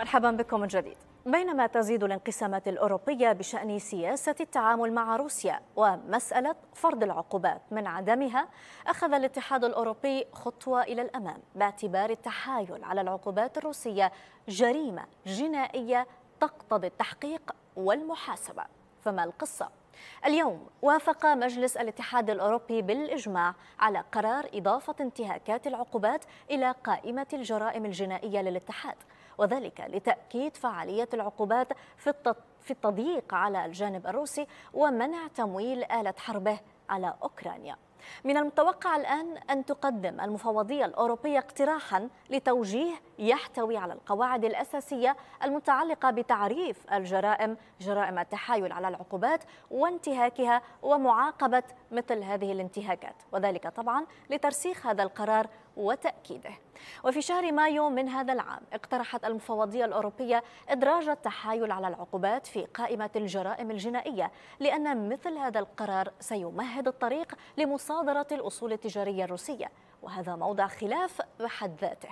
مرحبا بكم من جديد بينما تزيد الانقسامات الأوروبية بشأن سياسة التعامل مع روسيا ومسألة فرض العقوبات من عدمها أخذ الاتحاد الأوروبي خطوة إلى الأمام باعتبار التحايل على العقوبات الروسية جريمة جنائية تقتضي التحقيق والمحاسبة فما القصة اليوم وافق مجلس الاتحاد الأوروبي بالإجماع على قرار إضافة انتهاكات العقوبات إلى قائمة الجرائم الجنائية للاتحاد وذلك لتأكيد فعالية العقوبات في, في التضييق على الجانب الروسي ومنع تمويل آلة حربه على أوكرانيا من المتوقع الآن أن تقدم المفوضية الأوروبية اقتراحا لتوجيه يحتوي على القواعد الأساسية المتعلقة بتعريف الجرائم جرائم التحايل على العقوبات وانتهاكها ومعاقبة مثل هذه الانتهاكات وذلك طبعا لترسيخ هذا القرار وتأكيده وفي شهر مايو من هذا العام اقترحت المفوضية الأوروبية إدراج التحايل على العقوبات في قائمة الجرائم الجنائية لأن مثل هذا القرار سيمهد الطريق لمصادرة الأصول التجارية الروسية وهذا موضع خلاف بحد ذاته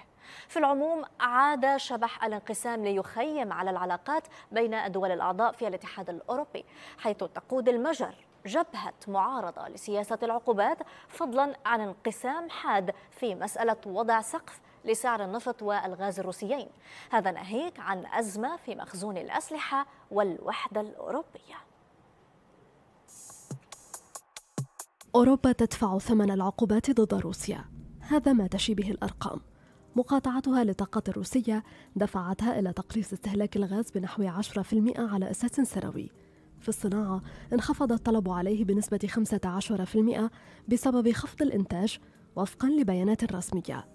في العموم عاد شبح الانقسام ليخيم على العلاقات بين الدول الأعضاء في الاتحاد الأوروبي حيث تقود المجر جبهة معارضة لسياسة العقوبات فضلا عن انقسام حاد في مسألة وضع سقف لسعر النفط والغاز الروسيين هذا ناهيك عن أزمة في مخزون الأسلحة والوحدة الأوروبية أوروبا تدفع ثمن العقوبات ضد روسيا هذا ما تشي به الأرقام مقاطعتها للطاقات الروسية دفعتها إلى تقليص استهلاك الغاز بنحو 10% على أساس سنوي في الصناعة انخفض الطلب عليه بنسبة 15% بسبب خفض الإنتاج وفقا لبيانات رسمية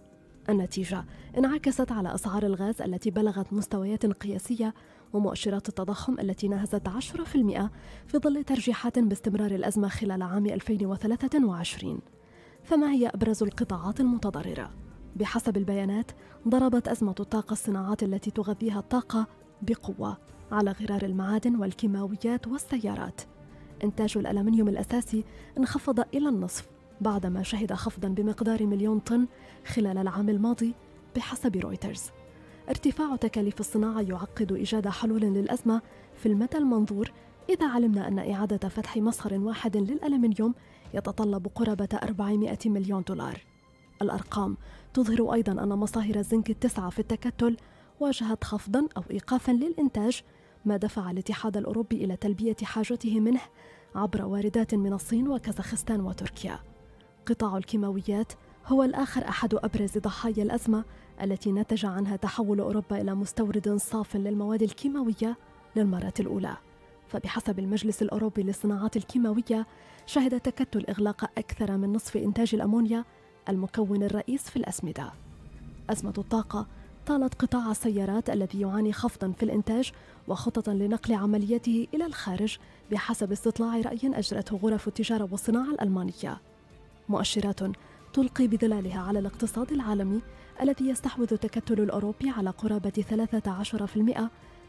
النتيجة انعكست على أسعار الغاز التي بلغت مستويات قياسية ومؤشرات التضخم التي نهزت 10% في ظل ترجيحات باستمرار الأزمة خلال عام 2023 فما هي أبرز القطاعات المتضررة؟ بحسب البيانات ضربت أزمة الطاقة الصناعات التي تغذيها الطاقة بقوة على غرار المعادن والكيماويات والسيارات إنتاج الألمنيوم الأساسي انخفض إلى النصف بعدما شهد خفضا بمقدار مليون طن خلال العام الماضي بحسب رويترز ارتفاع تكاليف الصناعة يعقد إيجاد حلول للأزمة في المدى المنظور إذا علمنا أن إعادة فتح مصهر واحد للألمنيوم يتطلب قرابة 400 مليون دولار الأرقام تظهر أيضا أن مصاهر الزنك التسعة في التكتل واجهت خفضا أو إيقافا للإنتاج ما دفع الاتحاد الاوروبي الى تلبيه حاجته منه عبر واردات من الصين وكازاخستان وتركيا قطاع الكيماويات هو الآخر أحد أبرز ضحايا الأزمة التي نتج عنها تحول أوروبا إلى مستورد صاف للمواد الكيماوية للمرة الأولى فبحسب المجلس الأوروبي للصناعات الكيماوية شهد تكتل إغلاق أكثر من نصف إنتاج الأمونيا المكون الرئيس في الأسمدة أزمة الطاقة طالت قطاع السيارات الذي يعاني خفضا في الإنتاج وخططا لنقل عملياته إلى الخارج بحسب استطلاع رأي أجرته غرف التجارة والصناعة الألمانية مؤشرات تلقي بظلالها على الاقتصاد العالمي الذي يستحوذ التكتل الأوروبي على قرابة 13%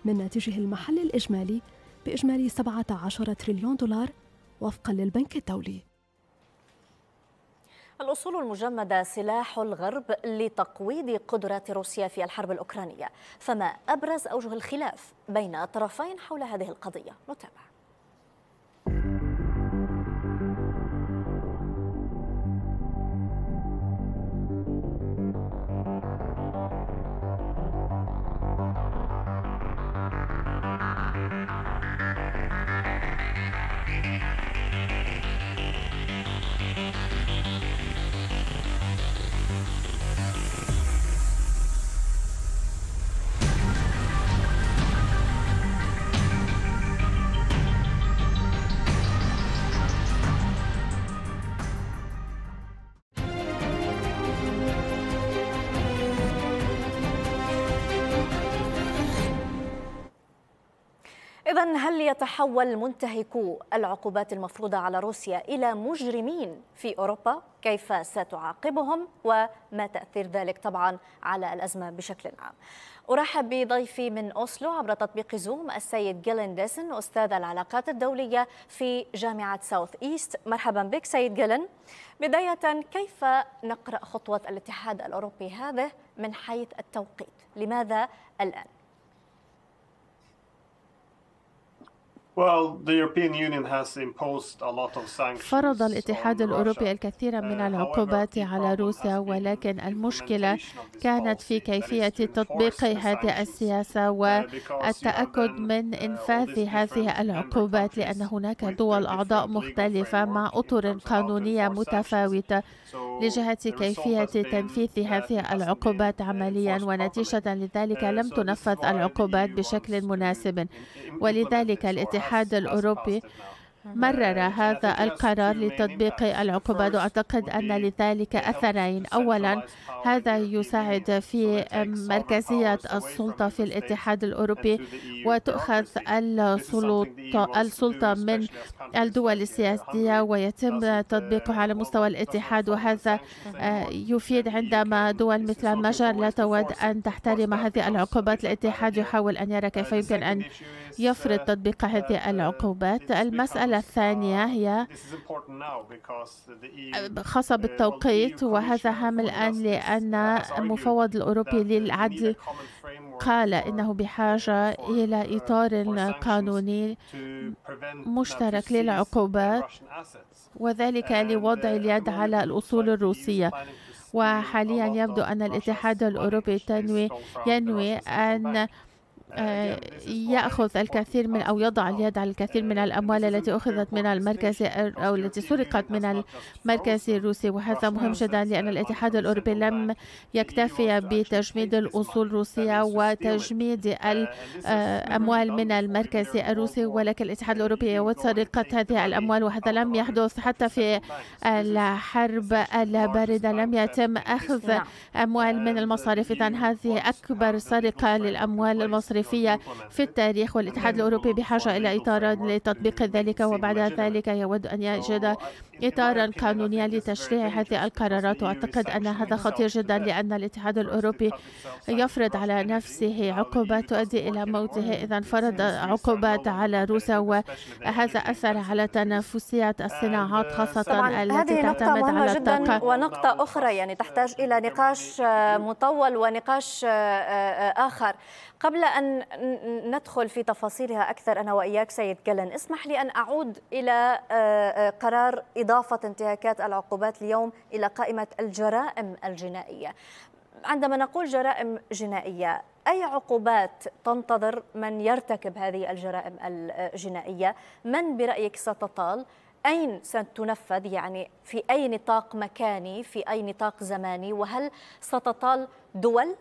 من ناتجه المحلي الإجمالي بإجمالي 17 تريليون دولار وفقا للبنك الدولي الأصول المجمدة سلاح الغرب لتقويض قدرات روسيا في الحرب الأوكرانية فما أبرز أوجه الخلاف بين الطرفين حول هذه القضية نتابع إذا هل يتحول منتهكو العقوبات المفروضة على روسيا إلى مجرمين في أوروبا؟ كيف ستعاقبهم وما تأثير ذلك طبعا على الأزمة بشكل عام أرحب بضيفي من أوسلو عبر تطبيق زوم السيد جيلين ديسن أستاذ العلاقات الدولية في جامعة ساوث إيست مرحبا بك سيد جيلين بداية كيف نقرأ خطوة الاتحاد الأوروبي هذه من حيث التوقيت لماذا الآن؟ فرض الاتحاد الأوروبي الكثير من uh, العقوبات على روسيا ولكن المشكلة كانت في كيفية تطبيق هذه السياسة uh, والتأكد من uh, إنفاذ هذه العقوبات لأن هناك دول أعضاء مختلفة مع أطر قانونية متفاوتة لجهة كيفية تنفيذ هذه العقوبات عمليا ونتيجة لذلك لم تنفذ العقوبات e بشكل مناسب ولذلك الاتحاد الاتحاد الأوروبي مرر هذا القرار لتطبيق العقوبات وأعتقد أن لذلك أثرين أولا هذا يساعد في مركزية السلطة في الاتحاد الأوروبي وتؤخذ السلطة من الدول السياسية ويتم تطبيقها على مستوى الاتحاد وهذا آه، يفيد عندما دول مثل مجر لا تود أن تحترم هذه العقوبات الاتحاد يحاول أن يرى كيف يمكن أن يفرض تطبيق هذه العقوبات المسألة الثانية uh, هي e uh, خاصة uh, بالتوقيت e وهذا هام الآن لأن المفوض الأوروبي للعدل قال إنه بحاجة إلى إطار قانوني مشترك للعقوبات وذلك لوضع اليد على الأصول e الروسية وحاليا يبدو أن الاتحاد الأوروبي تنوي ينوي أن آه، آه، يأخذ الكثير من أو يضع اليد على الكثير من الأموال التي أخذت من المركز أو التي سرقت من المركز الروسي وهذا مهم جدا لأن الاتحاد الأوروبي لم يكتفي بتجميد الأصول الروسية وتجميد الأموال آه، من المركز الروسي ولكن الاتحاد الأوروبي يود سرقة هذه الأموال وهذا لم يحدث حتى في الحرب الباردة لم يتم أخذ أموال من المصارف إذا هذه أكبر سرقة للأموال المصرفية الصيفية في التاريخ والاتحاد الأوروبي بحاجة إلى إطار لتطبيق ذلك وبعد ذلك يود أن يجد إطارا قانونيا لتشريع هذه القرارات وأعتقد أن هذا خطير جدا لأن الاتحاد الأوروبي يفرض على نفسه عقوبة تؤدي إلى موته إذا فرض عقوبات على روسيا وهذا أثر على تنافسية الصناعات خاصة التي تعتمد على الطاقة ونقطة أخرى يعني تحتاج إلى نقاش آه، مطول ونقاش آه، آه، آخر قبل أن ندخل في تفاصيلها أكثر أنا وإياك سيد كلن اسمح لي أن أعود إلى آه، آه، قرار إضافة انتهاكات العقوبات اليوم إلى قائمة الجرائم الجنائية عندما نقول جرائم جنائية أي عقوبات تنتظر من يرتكب هذه الجرائم الجنائية من برأيك ستطال أين ستنفذ يعني في أي نطاق مكاني في أي نطاق زماني وهل ستطال دول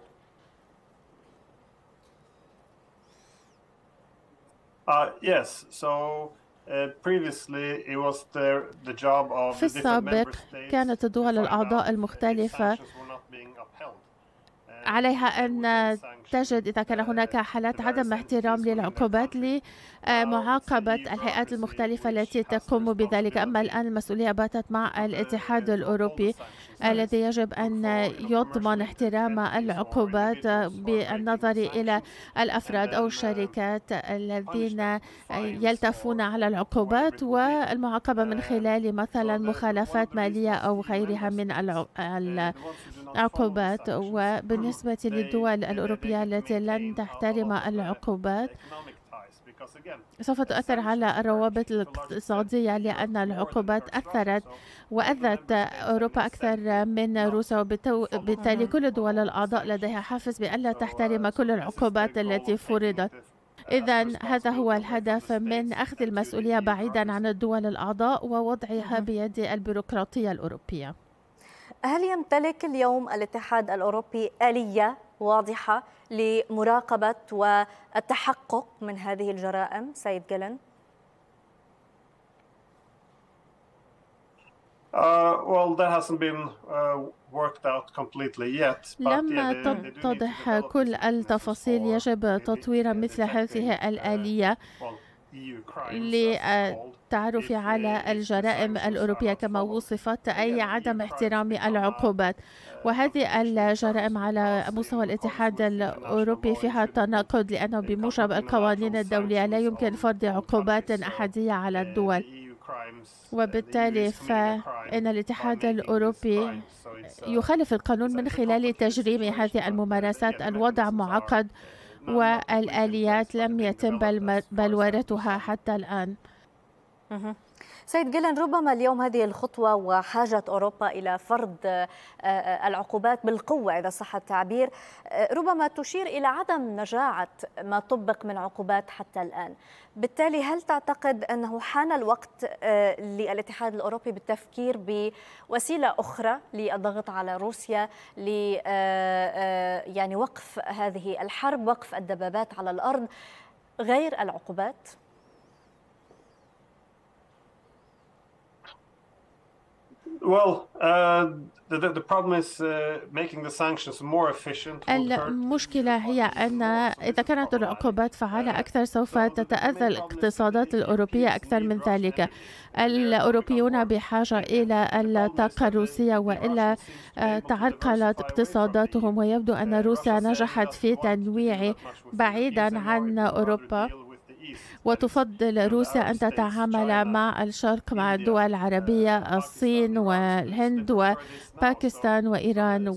Uh, yes. So uh, previously it was the, the job of في السابق كانت عليها أن تجد إذا كان هناك حالات عدم احترام للعقوبات لمعاقبة الهيئات المختلفة التي تقوم بذلك أما الآن المسؤولية باتت مع الاتحاد الأوروبي الذي يجب أن يضمن احترام العقوبات بالنظر إلى الأفراد أو الشركات الذين يلتفون على العقوبات والمعاقبة من خلال مثلا مخالفات مالية أو غيرها من العقوبات عقوبات وبالنسبة للدول الأوروبية التي لن تحترم العقوبات سوف تؤثر على الروابط الاقتصادية لأن العقوبات أثرت وأذت أوروبا أكثر من روسيا وبالتالي كل الدول الأعضاء لديها حافز بألا uh, تحترم كل العقوبات التي فرضت uh, إذا هذا هو الهدف من أخذ المسؤولية بعيدا عن الدول الأعضاء ووضعها mm-hmm. بيد البيروقراطية الأوروبية هل يمتلك اليوم الاتحاد الأوروبي آلية واضحة لمراقبة والتحقق من هذه الجرائم سيد جلن؟ uh, uh, لم تتضح كل التفاصيل يجب تطوير مثل هذه الآلية للتعرف uh, uh, على الجرائم الأوروبية كما وصفت أي عدم احترام العقوبات uh, وهذه الجرائم على مستوى الاتحاد الأوروبي فيها تناقض لأنه بموجب القوانين الدولية لا يمكن فرض عقوبات أحدية على الدول e وبالتالي e فإن الاتحاد الأوروبي يخالف القانون من خلال تجريم هذه الممارسات الوضع معقد والآليات لم يتم بلورتها حتى الآن سيد جيلان ربما اليوم هذه الخطوة وحاجة أوروبا إلى فرض آه، آه، العقوبات بالقوة إذا صح التعبير آه، ربما تشير إلى عدم نجاعة ما طبق من عقوبات حتى الآن بالتالي هل تعتقد أنه حان الوقت للاتحاد الأوروبي بالتفكير بوسيلة أخرى للضغط على روسيا ل يعني وقف هذه الحرب وقف الدبابات على الأرض غير العقوبات؟ Well, uh, the, the problem is uh, making the sanctions more efficient. المشكلة هي أن إذا كانت العقوبات فعالة أكثر سوف تتأذى الاقتصادات الأوروبية أكثر من ذلك. الأوروبيون بحاجة إلى الطاقة الروسية وإلا آه، تعرقلت اقتصاداتهم ويبدو أن روسيا نجحت في تنويع بعيدا عن أوروبا. وتفضل روسيا أن تتعامل مع الشرق مع الدول العربية الصين والهند وباكستان وإيران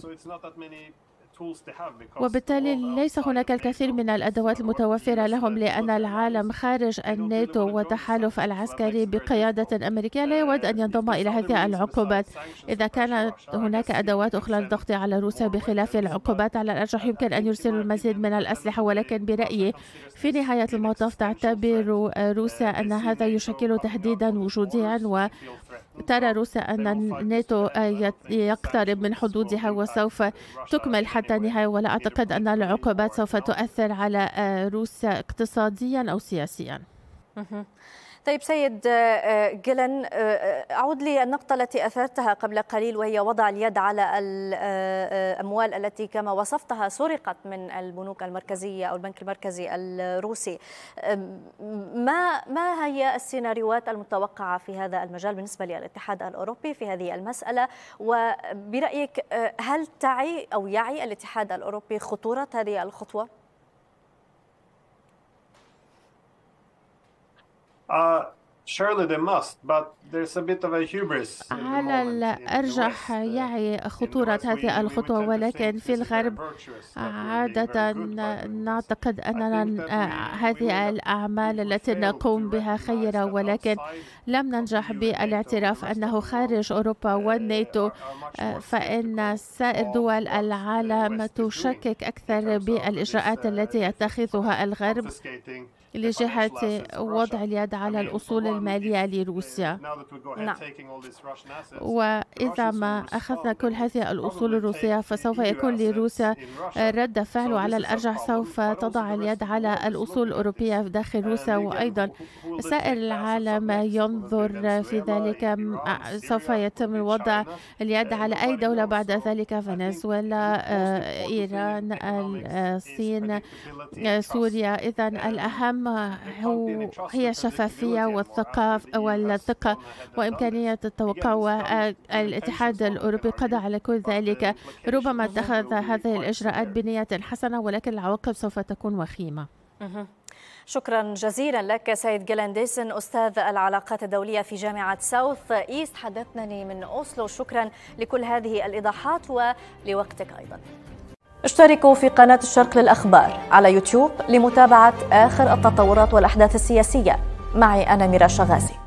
وبالتالي ليس هناك الكثير من الأدوات المتوفرة لهم لأن العالم خارج الناتو والتحالف العسكري بقيادة أمريكية لا يود أن ينضم إلى هذه العقوبات إذا كانت هناك أدوات أخرى للضغط على روسيا بخلاف العقوبات على الأرجح يمكن أن يرسلوا المزيد من الأسلحة ولكن برأيي في نهاية المطاف تعتبر روسيا أن هذا يشكل تهديدا وجوديا و ترى روسيا أن الناتو يقترب من حدودها وسوف تكمل حتى حتى النهاية ولا أعتقد أن العقوبات سوف تؤثر على آه، روسيا اقتصاديا أو سياسيا طيب سيد آه، آه، جيلن آه، أعود للنقطة التي أثرتها قبل قليل وهي وضع اليد على الأموال التي كما وصفتها سرقت من البنوك المركزية أو البنك المركزي الروسي ما ما هي السيناريوهات المتوقعة في هذا المجال بالنسبة للاتحاد الأوروبي في هذه المسألة وبرأيك هل تعي أو يعي الاتحاد الأوروبي خطورة هذه الخطوة؟ Uh, surely they must, but there's a bit of a hubris على الأرجح uh, يعي خطورة هذه الخطوة ولكن في الغرب عادة نعتقد أننا هذه الأعمال التي نقوم بها خيرة ولكن لم ننجح بالاعتراف أنه خارج أوروبا uh, والناتو آه، فإن سائر دول العالم تشكك أكثر بالإجراءات uh, التي يتخذها الغرب لجهة وضع اليد على الأصول المالية لروسيا نعم وإذا ما أخذنا كل هذه الأصول الروسية فسوف يكون لروسيا رد فعل على الأرجح سوف تضع اليد على الأصول الأوروبية داخل روسيا وأيضا سائر العالم ينظر في ذلك سوف يتم وضع اليد على أي دولة بعد ذلك فنزويلا آه، إيران الصين سوريا إذا الأهم هو هي الشفافية والثقافة والثقة وإمكانية التوقع والاتحاد الأوروبي قضى على كل ذلك ربما اتخذ هذه الإجراءات بنية حسنة ولكن العواقب سوف تكون وخيمة شكرا جزيلا لك سيد جلانديسن أستاذ العلاقات الدولية في جامعة ساوث إيست حدثني من أوسلو شكرا لكل هذه الإيضاحات ولوقتك أيضا اشتركوا في قناة الشرق للأخبار على يوتيوب لمتابعة آخر التطورات والأحداث السياسية معي أنا ميرا شغازي